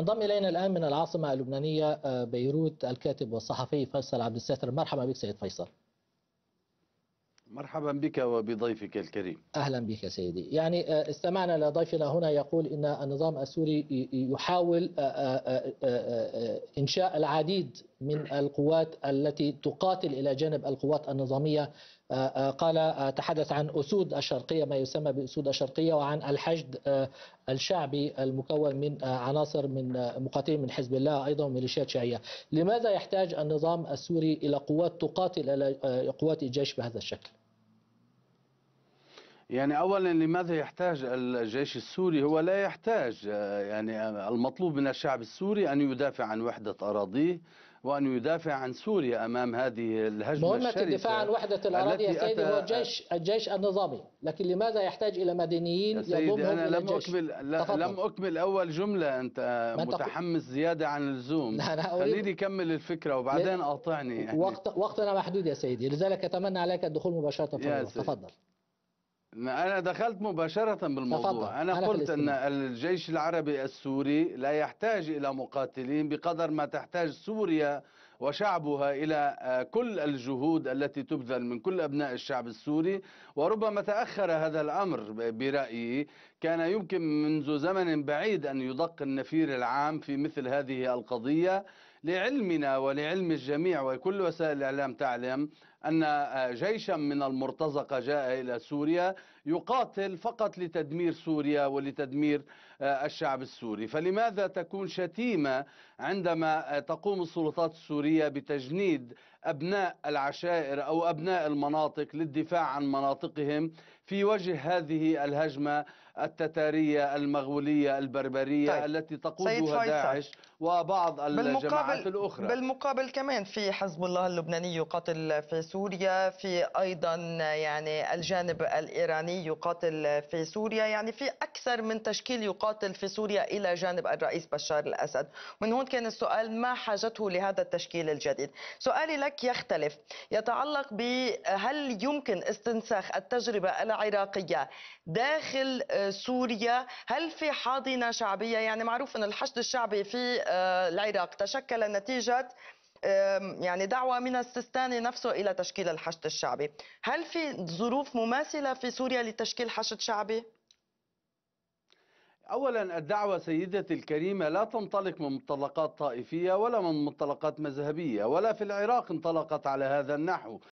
انضم الينا الان من العاصمه اللبنانيه آه، بيروت الكاتب والصحفي فيصل عبد الساتر مرحبا بك سيد فيصل مرحبا بك وبضيفك الكريم اهلا بك سيدي يعني آه، استمعنا لضيفنا هنا يقول ان النظام السوري يحاول آه، انشاء العديد من القوات التي تقاتل الى جانب القوات النظاميه آه، آه، قال آه، تحدث عن اسود الشرقيه ما يسمى باسود الشرقيه وعن الحشد الشعبي المكون من عناصر من مقاتلين من حزب الله ايضا وميليشيات شيعيه، لماذا يحتاج النظام السوري الى قوات تقاتل قوات الجيش بهذا الشكل؟ يعني اولا لماذا يحتاج الجيش السوري هو لا يحتاج يعني المطلوب من الشعب السوري ان يدافع عن وحده اراضيه وان يدافع عن سوريا امام هذه الهجمه مهمه الدفاع عن وحده الاراضي يا سيدي هو الجيش الجيش النظامي لكن لماذا يحتاج الى مدنيين يا سيدي انا لم اكمل لا لم اكمل اول جمله انت متحمس زياده عن اللزوم خليني اكمل الفكره وبعدين قاطعني يعني. وقت وقتنا محدود يا سيدي لذلك اتمنى عليك الدخول مباشره في تفضل أنا دخلت مباشرة بالموضوع تفضل. أنا, أنا قلت أن الجيش العربي السوري لا يحتاج إلى مقاتلين بقدر ما تحتاج سوريا وشعبها إلى آه، كل الجهود التي تبذل من كل أبناء الشعب السوري وربما تأخر هذا الأمر برأيي كان يمكن منذ زمن بعيد أن يدق النفير العام في مثل هذه القضية لعلمنا ولعلم الجميع وكل وسائل الإعلام تعلم أن آه، جيشا من المرتزقة جاء إلى سوريا يقاتل فقط لتدمير سوريا ولتدمير آه، الشعب السوري فلماذا تكون شتيمة عندما آه، تقوم السلطات السورية بتجنيد أبناء العشائر أو أبناء المناطق للدفاع عن مناطقهم في وجه هذه الهجمة التتارية المغولية البربرية طيب. التي تقودها داعش وبعض الجماعات الأخرى بالمقابل كمان في حزب الله اللبناني يقاتل في سوريا في أيضا يعني الجانب الإيراني يقاتل في سوريا يعني في أكثر من تشكيل يقاتل في سوريا إلى جانب الرئيس بشار الأسد من هون كان السؤال ما حاجته لهذا التشكيل الجديد سؤالي لك يختلف يتعلق بهل يمكن استنساخ التجربة العراقية داخل آه، سوريا هل في حاضنة شعبية يعني معروف أن الحشد الشعبي في آه، العراق تشكل نتيجة يعني دعوة من السستاني نفسه إلى تشكيل الحشد الشعبي هل في ظروف مماثلة في سوريا لتشكيل حشد شعبي؟ اولا الدعوه سيدتي الكريمه لا تنطلق من منطلقات طائفيه ولا من منطلقات مذهبيه ولا في العراق انطلقت على هذا النحو